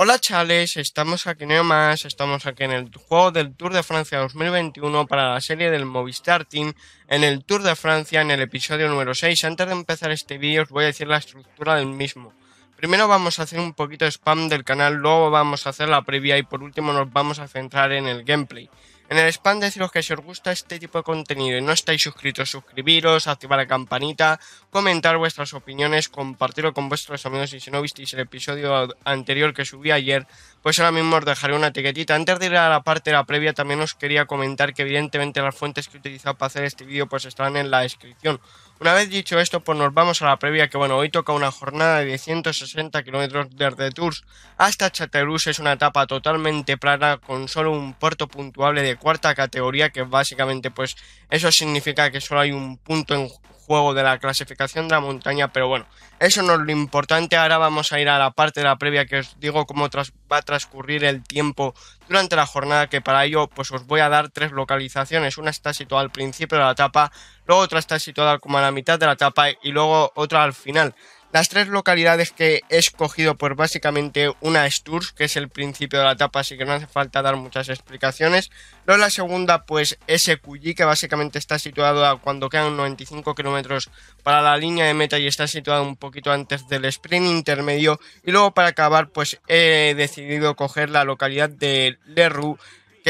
Hola Chales, estamos aquí en e más, estamos aquí en el juego del Tour de Francia 2021 para la serie del Movistar Team en el Tour de Francia en el episodio número 6. Antes de empezar este vídeo os voy a decir la estructura del mismo. Primero vamos a hacer un poquito de spam del canal, luego vamos a hacer la previa y por último nos vamos a centrar en el gameplay. En el spam deciros que si os gusta este tipo de contenido y no estáis suscritos, suscribiros, activar la campanita, comentar vuestras opiniones, compartirlo con vuestros amigos y si no visteis el episodio anterior que subí ayer, pues ahora mismo os dejaré una etiquetita. Antes de ir a la parte de la previa también os quería comentar que evidentemente las fuentes que he utilizado para hacer este vídeo pues estarán en la descripción. Una vez dicho esto, pues nos vamos a la previa, que bueno, hoy toca una jornada de 160 kilómetros desde Tours hasta Chaterous, es una etapa totalmente plana con solo un puerto puntuable de cuarta categoría, que básicamente pues eso significa que solo hay un punto en juego de la clasificación de la montaña, pero bueno, eso no es lo importante. Ahora vamos a ir a la parte de la previa que os digo cómo tras, va a transcurrir el tiempo durante la jornada, que para ello pues os voy a dar tres localizaciones. Una está situada al principio de la etapa, luego otra está situada como a la mitad de la etapa y luego otra al final. Las tres localidades que he escogido, pues básicamente una es que es el principio de la etapa, así que no hace falta dar muchas explicaciones. Luego la segunda, pues es que básicamente está a cuando quedan 95 kilómetros para la línea de meta y está situada un poquito antes del sprint intermedio. Y luego para acabar, pues he decidido coger la localidad de Lerru,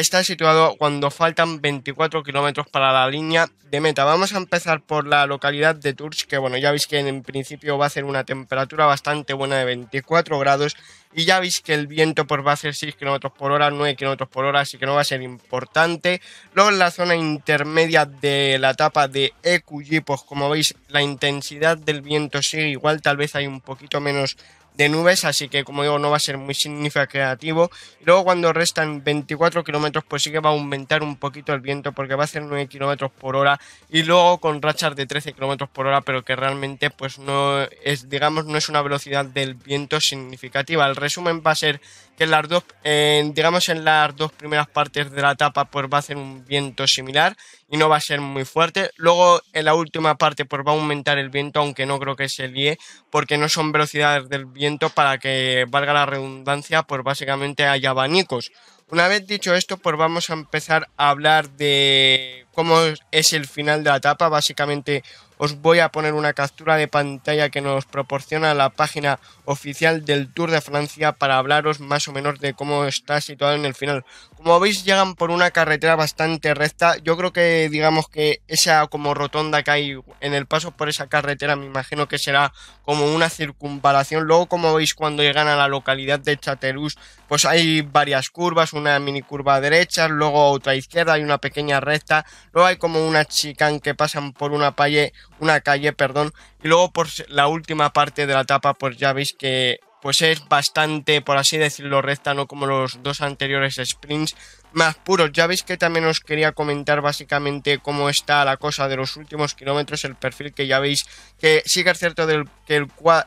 está situado cuando faltan 24 kilómetros para la línea de meta. Vamos a empezar por la localidad de Tours, que bueno, ya veis que en principio va a ser una temperatura bastante buena de 24 grados y ya veis que el viento pues, va a ser 6 kilómetros por hora, 9 km por hora, así que no va a ser importante. Luego en la zona intermedia de la etapa de EQG, pues como veis la intensidad del viento sigue igual, tal vez hay un poquito menos de nubes, así que como digo no va a ser muy significativo. luego cuando restan 24 kilómetros, pues sí que va a aumentar un poquito el viento porque va a ser 9 kilómetros por hora y luego con rachas de 13 kilómetros por hora, pero que realmente pues no es, digamos, no es una velocidad del viento significativa. El resumen va a ser que en las dos, digamos en las dos primeras partes de la etapa pues va a hacer un viento similar y no va a ser muy fuerte. Luego en la última parte pues va a aumentar el viento, aunque no creo que se líe, porque no son velocidades del viento para que valga la redundancia, pues básicamente hay abanicos. Una vez dicho esto, pues vamos a empezar a hablar de cómo es el final de la etapa, básicamente os voy a poner una captura de pantalla que nos proporciona la página oficial del Tour de Francia para hablaros más o menos de cómo está situado en el final. Como veis llegan por una carretera bastante recta, yo creo que digamos que esa como rotonda que hay en el paso por esa carretera me imagino que será como una circunvalación. Luego como veis cuando llegan a la localidad de Chatelus pues hay varias curvas, una mini curva derecha, luego otra izquierda, hay una pequeña recta, luego hay como una chicán que pasan por una palle una calle, perdón. Y luego por la última parte de la etapa, pues ya veis que pues es bastante, por así decirlo, recta, no como los dos anteriores sprints más puros. Ya veis que también os quería comentar básicamente cómo está la cosa de los últimos kilómetros, el perfil que ya veis que sigue cierto del, que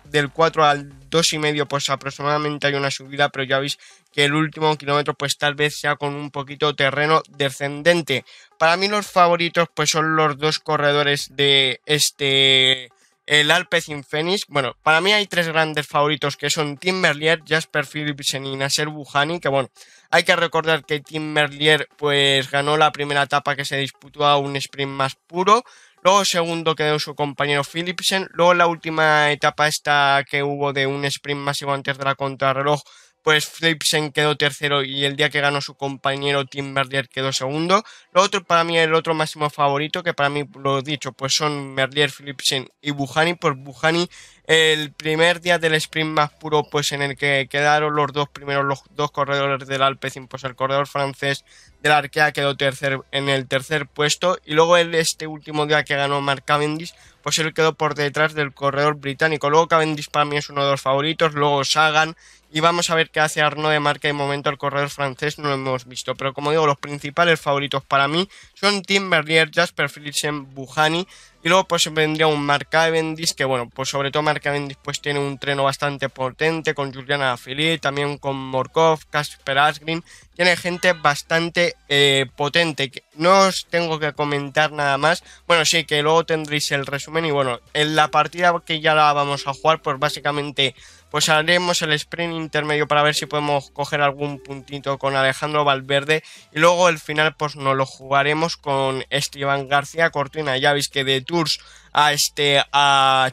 del 4 al 2,5 pues aproximadamente hay una subida, pero ya veis que el último kilómetro pues tal vez sea con un poquito terreno descendente. Para mí los favoritos pues son los dos corredores de este el Alpecin Phoenix. Bueno, para mí hay tres grandes favoritos que son Tim Merlier, Jasper Philipsen y Nasser Buhani, que bueno, hay que recordar que Tim Merlier pues ganó la primera etapa que se disputó a un sprint más puro, luego segundo quedó su compañero Philipsen, luego la última etapa esta que hubo de un sprint masivo antes de la contrarreloj pues Flipsen quedó tercero y el día que ganó su compañero Tim Merlier quedó segundo. Lo otro para mí, el otro máximo favorito, que para mí lo he dicho, pues son Merlier, Philipsen y Bujani, por Bujani el primer día del sprint más puro, pues en el que quedaron los dos primeros, los dos corredores del Alpecin, pues el corredor francés de la Arkea quedó tercero en el tercer puesto y luego en este último día que ganó Mark Cavendish, pues él quedó por detrás del corredor británico. Luego Cavendish para mí es uno de los favoritos, luego Sagan y vamos a ver qué hace Arno de marca. De momento, el corredor francés no lo hemos visto. Pero como digo, los principales favoritos para mí son Tim Berlier, Jasper Philipsen, buhani Y luego pues vendría un Mark Cavendish, que bueno, pues sobre todo Mark Cavendish pues, tiene un treno bastante potente con Juliana Philippe, también con Morkov, Casper Asgrim. tiene gente bastante eh, potente. No os tengo que comentar nada más. Bueno, sí, que luego tendréis el resumen y bueno, en la partida que ya la vamos a jugar, pues básicamente pues haremos el sprint intermedio para ver si podemos coger algún puntito con Alejandro Valverde y luego el final pues nos lo jugaremos con Esteban García Cortina. Ya veis que de Tours a este a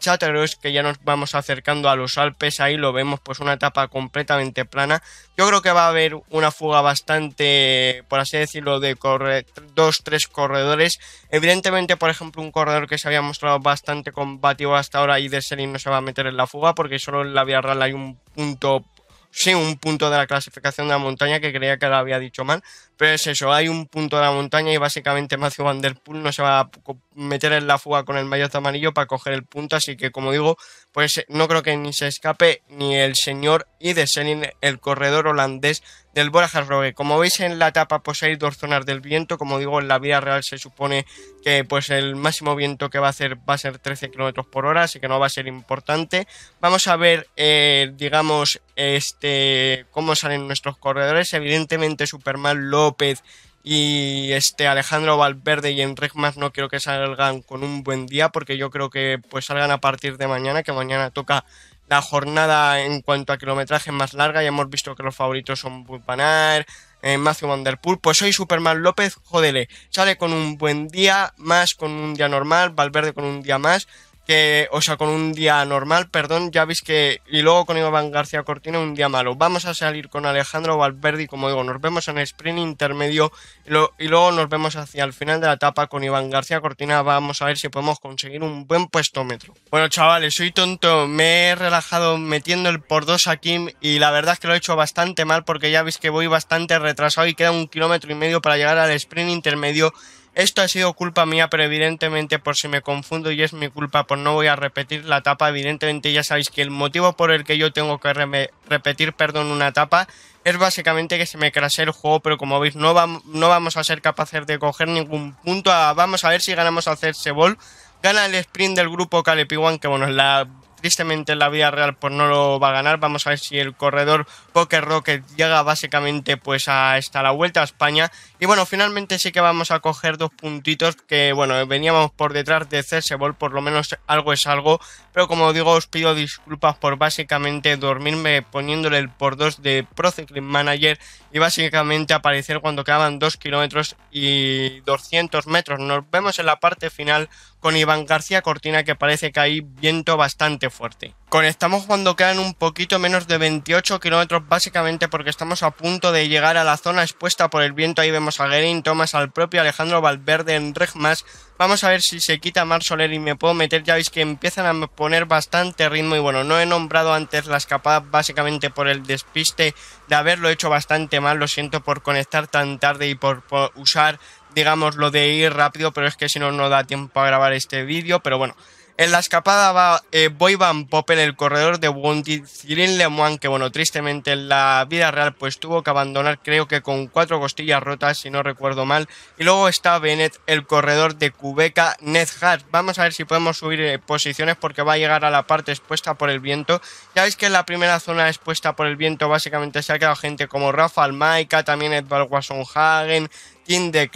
que ya nos vamos acercando a los Alpes, ahí lo vemos pues una etapa completamente plana. Yo creo que va a haber una fuga bastante, por así decirlo, de corre dos, tres corredores Evidentemente, por ejemplo, un corredor que se había mostrado bastante combativo hasta ahora y de Desselin no se va a meter en la fuga porque solo en la vía real hay un punto, sí, un punto de la clasificación de la montaña que creía que lo había dicho mal, pero es eso, hay un punto de la montaña y básicamente Matthew Van Der Poel no se va a meter en la fuga con el maillot amarillo para coger el punto. Así que, como digo, pues eh, no creo que ni se escape ni el señor y de Ideselin, el corredor holandés del Borja Como veis en la etapa, pues hay dos zonas del viento. Como digo, en la vida real se supone que pues el máximo viento que va a hacer va a ser 13 km por hora, así que no va a ser importante. Vamos a ver, eh, digamos, este cómo salen nuestros corredores. Evidentemente, Superman López y este Alejandro Valverde y Enric Más no quiero que salgan con un buen día porque yo creo que pues salgan a partir de mañana, que mañana toca la jornada en cuanto a kilometraje más larga. y hemos visto que los favoritos son Bulpanair, eh, Matthew Van Der Pues soy Superman López, jodele, sale con un buen día, más con un día normal, Valverde con un día más que, o sea, con un día normal, perdón, ya veis que, y luego con Iván García Cortina un día malo. Vamos a salir con Alejandro Valverde como digo, nos vemos en el sprint intermedio y, luego nos vemos hacia el final de la etapa con Iván García Cortina. Vamos a ver si podemos conseguir un buen metro Bueno, chavales, soy tonto, me he relajado metiendo el por dos aquí y la verdad es que lo he hecho bastante mal porque ya veis que voy bastante retrasado y queda un kilómetro y medio para llegar al sprint intermedio esto ha sido culpa mía, pero evidentemente por si me confundo y es mi culpa, pues no voy a repetir la etapa, Evidentemente ya sabéis que el motivo por el que yo tengo que repetir, perdón, una etapa, es básicamente que se me crashe el juego, pero como veis no, no vamos a ser capaces de coger ningún punto. Ah, vamos a ver si ganamos a hacerse Gana el sprint del grupo Calepiwan, que bueno, es la Tristemente en la vida real pues no lo va a ganar. Vamos a ver si el corredor Poker Rocket llega básicamente pues a hasta la vuelta a España. Y bueno, finalmente sí que vamos a coger dos puntitos que bueno, veníamos por detrás de Cersebol por lo menos algo es algo. Pero como digo, os pido disculpas por básicamente dormirme poniéndole el por dos de Procycling Manager y básicamente aparecer cuando quedaban 2 kilómetros y 200 metros. Nos vemos en la parte final con Iván García Cortina que parece que hay viento bastante fuerte. Conectamos cuando quedan un poquito menos de 28 kilómetros básicamente porque estamos a punto de llegar a la zona expuesta por el viento. Ahí vemos a Gerin Thomas, al propio Alejandro Valverde en Regmas. Vamos a ver si se quita Mar Soler y me puedo meter. Ya veis que empiezan a poner bastante ritmo y bueno, no he nombrado antes la escapada básicamente por el despiste de haberlo hecho bastante mal. Lo siento por conectar tan tarde y por, por usar digamos, lo de ir rápido, pero es que si no, no da tiempo a grabar este vídeo. Pero bueno, en la escapada va Boy eh, Van el corredor de Wounded Cyril Lemoine, que bueno, tristemente en la vida real pues tuvo que abandonar, creo que con cuatro costillas rotas, si no recuerdo mal. Y luego está Bennett, el corredor de Cubeca, Ned Hart. Vamos a ver si podemos subir eh, posiciones porque va a llegar a la parte expuesta por el viento. Ya veis que en la primera zona expuesta por el viento básicamente se ha quedado gente como Rafael Maika, también Edward Wasson Hagen, King de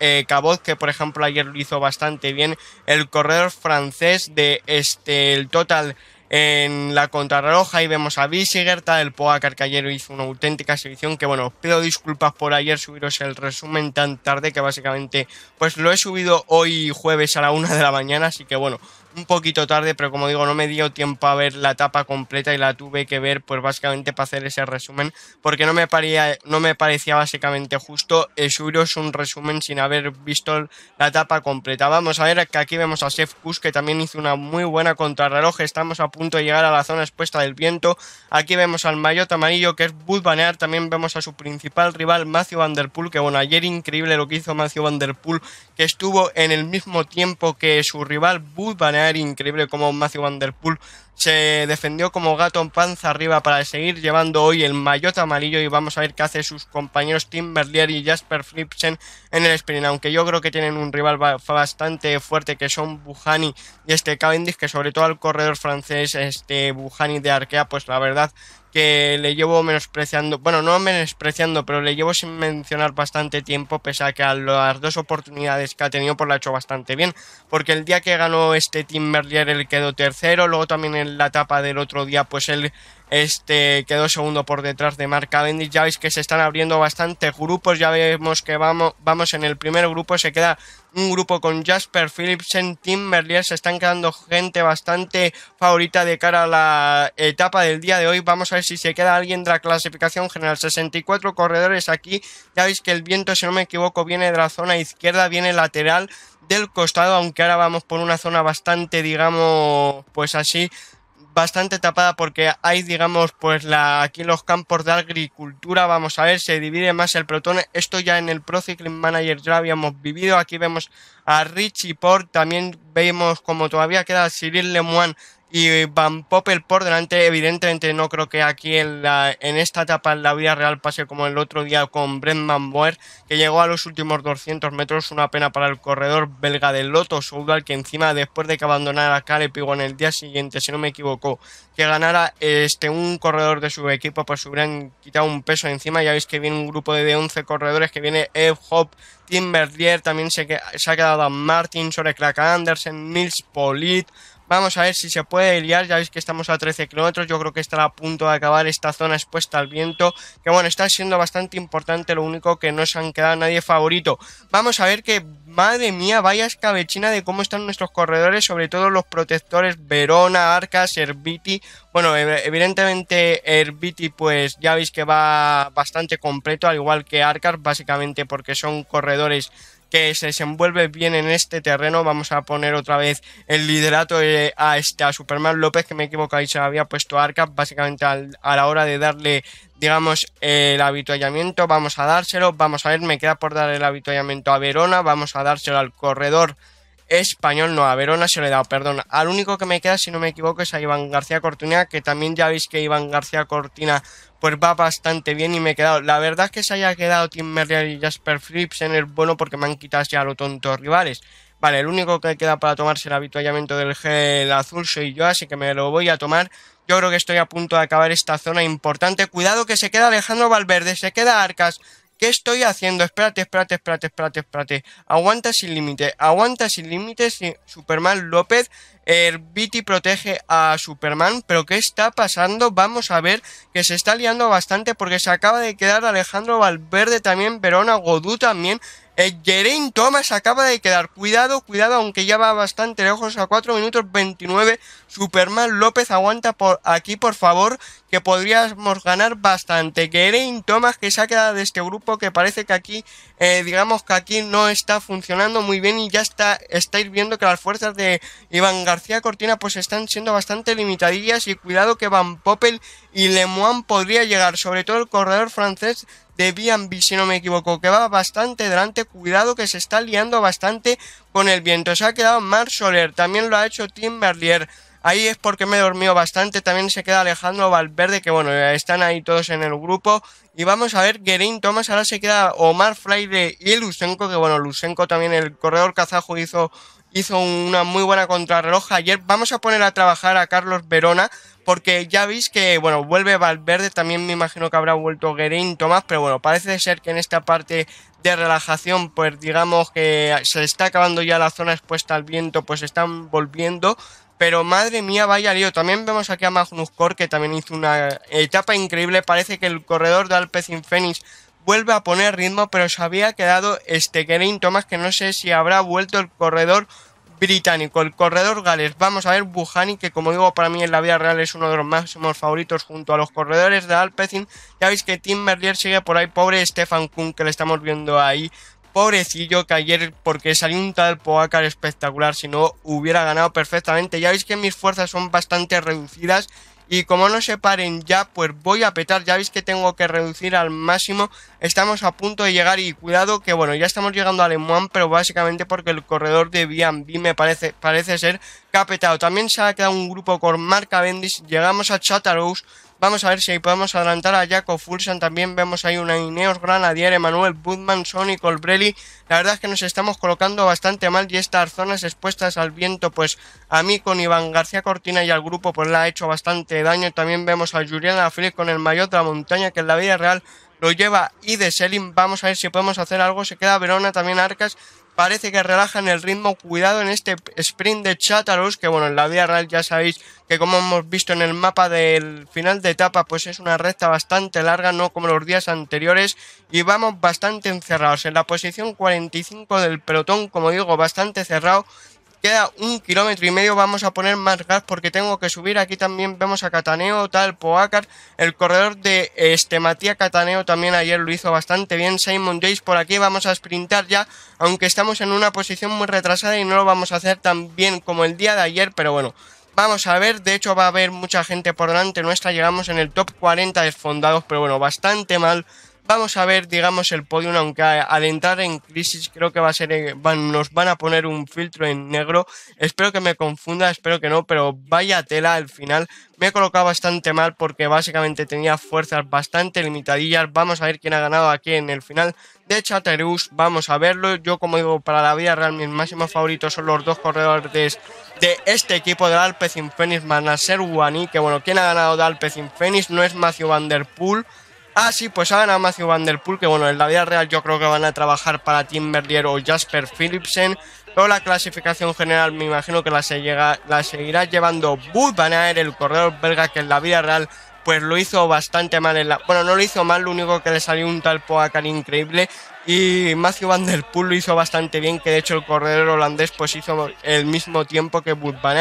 eh, que por ejemplo ayer lo hizo bastante bien, el corredor francés de este, el Total en la contrarreloj y vemos a Visigerta, el Poacar que ayer hizo una auténtica exhibición, que bueno, pido disculpas por ayer subiros el resumen tan tarde que básicamente pues lo he subido hoy jueves a la una de la mañana, así que bueno, un poquito tarde, pero como digo, no me dio tiempo a ver la etapa completa y la tuve que ver, pues básicamente para hacer ese resumen, porque no me, paría, no me parecía básicamente justo subiros un resumen sin haber visto la etapa completa. Vamos a ver que aquí vemos a Chef Kush, que también hizo una muy buena contrarreloj, estamos a punto de llegar a la zona expuesta del viento. Aquí vemos al Mayotte amarillo, que es Bud Banear, también vemos a su principal rival, Matthew Van Der Poel, que bueno, ayer increíble lo que hizo Matthew Van Der Poel, que estuvo en el mismo tiempo que su rival Bud Banear Increíble como Matthew Van Der Poel se defendió como gato en panza arriba para seguir llevando hoy el maillot amarillo y vamos a ver qué hace sus compañeros Tim Berlier y Jasper Flipsen en el sprint, aunque yo creo que tienen un rival bastante fuerte que son buhani y este Cavendish, que sobre todo al corredor francés, este buhani de Arkea, pues la verdad que le llevo menospreciando, bueno, no menospreciando, pero le llevo sin mencionar bastante tiempo, pese a que a las dos oportunidades que ha tenido, pues la ha hecho bastante bien. Porque el día que ganó este team Merlier, él quedó tercero, luego también en la etapa del otro día, pues él este, quedó segundo por detrás de Mark Cavendish. Ya veis que se están abriendo bastante grupos, ya vemos que vamos, vamos en el primer grupo, se queda un grupo con Jasper Philipsen, Tim Merlier, se están quedando gente bastante favorita de cara a la etapa del día de hoy. Vamos a ver si se queda alguien de la clasificación general. 64 corredores aquí. Ya veis que el viento, si no me equivoco, viene de la zona izquierda, viene lateral del costado, aunque ahora vamos por una zona bastante, digamos, pues así, bastante tapada porque hay, digamos, pues la, aquí los campos de agricultura, vamos a ver, se divide más el protón. Esto ya en el Pro Manager ya habíamos vivido. Aquí vemos a Richie Port, también vemos como todavía queda Cyril Lemoine y Van Poppel por delante. Evidentemente no creo que aquí en, la, en esta etapa en la vida real pase como el otro día con Brendan Boer, que llegó a los últimos 200 metros. Una pena para el corredor belga del Lotto Soudal, que encima después de que abandonara a en el día siguiente, si no me equivoco, que ganara este, un corredor de su equipo, pues hubieran quitado un peso encima. Ya veis que viene un grupo de 11 corredores, que viene Ev Hop, Tim también se, se ha quedado a Martin, Sore Andersen, Mills, Polit, Vamos a ver si se puede liar, ya veis que estamos a 13 kilómetros, yo creo que estará a punto de acabar esta zona expuesta al viento, que bueno, está siendo bastante importante, lo único que no se han quedado nadie favorito. Vamos a ver que, madre mía, vaya escabechina de cómo están nuestros corredores, sobre todo los protectores Verona, Arcas, Herbiti, bueno, evidentemente Herbiti pues ya veis que va bastante completo, al igual que Arcas, básicamente porque son corredores que se desenvuelve bien en este terreno. Vamos a poner otra vez el liderato eh, a, este, Superman López, que me equivoco, y se había puesto Arca, básicamente a la hora de darle, digamos, el habituallamiento. Vamos a dárselo, vamos a ver, me queda por dar el habituallamiento a Verona, vamos a dárselo al corredor español, no, a Verona se le he dado, perdón. Al único que me queda, si no me equivoco, es a Iván García Cortina, que también ya veis que Iván García Cortina pues va bastante bien y me he quedado. La verdad es que se haya quedado Tim y Jasper flips en el bueno porque me han quitado ya los tontos rivales. Vale, el único que queda para tomarse el habituallamiento del gel azul soy yo, así que me lo voy a tomar. Yo creo que estoy a punto de acabar esta zona importante. Cuidado que se queda Alejandro Valverde, se queda Arcas. ¿Qué estoy haciendo? Espérate, espérate, espérate, espérate, espérate. Aguanta sin límite, aguanta sin límites. Superman López el Viti protege a Superman, pero ¿qué está pasando? Vamos a ver que se está liando bastante porque se acaba de quedar Alejandro Valverde también, Verona Godú también. Eh, Geraint Thomas acaba de quedar. Cuidado, cuidado, aunque ya va bastante lejos, a 4 minutos 29. Superman López aguanta por aquí, por favor, que podríamos ganar bastante. Geraint Thomas que se ha quedado de este grupo, que parece que aquí, eh, digamos que aquí no está funcionando muy bien y ya está, estáis viendo que las fuerzas de Iván García García Cortina pues están siendo bastante limitadillas y cuidado que Van Poppel y Lemoine podría llegar, sobre todo el corredor francés de B&B si no me equivoco, que va bastante delante, cuidado que se está liando bastante con el viento, se ha quedado Mar Soler, también lo ha hecho Tim Berlier, ahí es porque me he dormido bastante, también se queda Alejandro Valverde, que bueno, están ahí todos en el grupo, y vamos a ver, Gerin Thomas, ahora se queda Omar Freire y Lusenko, que bueno, Lusenko también el corredor kazajo hizo hizo una muy buena contrarreloj ayer. Vamos a poner a trabajar a Carlos Verona, porque ya veis que, bueno, vuelve Valverde, también me imagino que habrá vuelto Guerín Tomás, pero bueno, parece ser que en esta parte de relajación, pues digamos que se está acabando ya la zona expuesta al viento, pues están volviendo. Pero madre mía, vaya lío. También vemos aquí a Magnus cork que también hizo una etapa increíble. Parece que el corredor de Alpecin Fénix vuelve a poner ritmo, pero se había quedado este Geraint Thomas, que no sé si habrá vuelto el corredor británico, el corredor Gales. Vamos a ver Buhani, que como digo, para mí en la vida real es uno de los máximos favoritos junto a los corredores de Alpecin. Ya veis que Tim Merlier sigue por ahí, pobre Stefan Kuhn, que le estamos viendo ahí pobrecillo que ayer, porque salió un tal Poacar espectacular, si no hubiera ganado perfectamente. Ya veis que mis fuerzas son bastante reducidas y como no se paren ya, pues voy a petar, ya veis que tengo que reducir al máximo, estamos a punto de llegar y cuidado que bueno, ya estamos llegando a Le pero básicamente porque el corredor de B&B me parece, parece ser que También se ha quedado un grupo con Marca Bendis, llegamos a Chatarous, Vamos a ver si ahí podemos adelantar a Jaco Fulsan. También vemos ahí una Ineos Granadier, Emanuel Budman, Sonic Olbrelli. La verdad es que nos estamos colocando bastante mal y estas zonas expuestas al viento, pues a mí con Iván García Cortina y al grupo, pues le ha hecho bastante daño. También vemos a Juliana Lafiliz con el mayor de la montaña, que en la vida real lo lleva y de Selim. Vamos a ver si podemos hacer algo. Se queda Verona, también Arcas parece que relajan el ritmo. Cuidado en este sprint de Chátaros, que bueno, en la vía real ya sabéis que como hemos visto en el mapa del final de etapa, pues es una recta bastante larga, no como los días anteriores, y vamos bastante encerrados. En la posición 45 del pelotón, como digo, bastante cerrado, Queda un kilómetro y medio, vamos a poner más gas porque tengo que subir. Aquí también vemos a Cataneo, tal, Poacar. El corredor de este Matías Cataneo también ayer lo hizo bastante bien. Simon Jace por aquí, vamos a sprintar ya, aunque estamos en una posición muy retrasada y no lo vamos a hacer tan bien como el día de ayer, pero bueno. Vamos a ver, de hecho va a haber mucha gente por delante nuestra, llegamos en el top 40 desfondados, pero bueno, bastante mal vamos a ver, digamos, el podium, aunque al entrar en crisis creo que va a ser, eh, nos van a poner un filtro en negro. Espero que me confunda, espero que no, pero vaya tela al final. Me he colocado bastante mal porque básicamente tenía fuerzas bastante limitadillas. Vamos a ver quién ha ganado aquí en el final de Chatterus. Vamos a verlo. Yo, como digo, para la vida real, mis máximos favoritos son los dos corredores de este equipo de Alpecin fenix van a ser Wani. Que bueno, quién ha ganado de Alpecin fenix no es Matthew Van Der Poel Ah, sí, pues ahora a Matthew Van Der Poel, que bueno, en la vida real yo creo que van a trabajar para Tim Berlier o Jasper Philipsen. Toda la clasificación general me imagino que la, se llega, la seguirá llevando Bud Van Aer, el corredor belga, que en la vida real pues lo hizo bastante mal Bueno, no lo hizo mal, lo único que le salió un tal Poacar increíble y Matthew Van Der Poel lo hizo bastante bien, que de hecho el corredor holandés pues hizo el mismo tiempo que Bud Van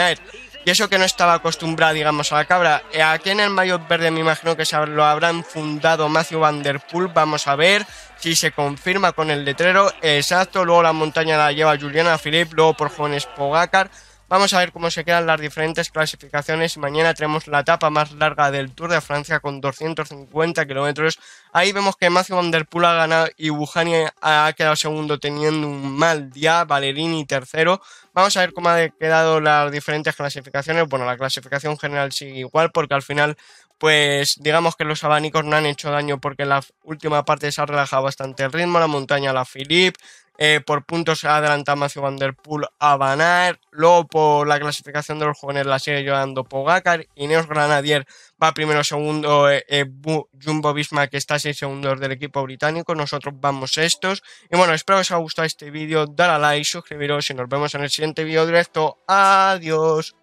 y eso que no estaba acostumbrada, digamos, a la cabra. Eh, aquí en el maillot verde me imagino que lo habrán fundado Matthew Van Der Poel. Vamos a ver si se confirma con el letrero exacto. Luego la montaña la lleva Juliana Philip luego por Jones Pogacar. Vamos a ver cómo se quedan las diferentes clasificaciones mañana tenemos la etapa más larga del Tour de Francia con 250 kilómetros. Ahí vemos que Matthew Van Der Poel ha ganado y Bujani ha quedado segundo teniendo un mal día, Valerini tercero. Vamos a ver cómo han quedado las diferentes clasificaciones. Bueno, la clasificación general sigue igual porque al final pues digamos que los abanicos no han hecho daño porque la última parte se ha relajado bastante el ritmo, la montaña, la Philippe. Eh, por puntos se adelanta Matthew Van Der Poel a Banar. Luego por la clasificación de los jóvenes la sigue llevando Pogacar. Neos Granadier va primero, segundo eh, eh, Jumbo Visma que está seis segundos del equipo británico. Nosotros vamos estos Y bueno, espero que os haya gustado este vídeo. Dale a like, suscribiros y nos vemos en el siguiente vídeo directo. Adiós.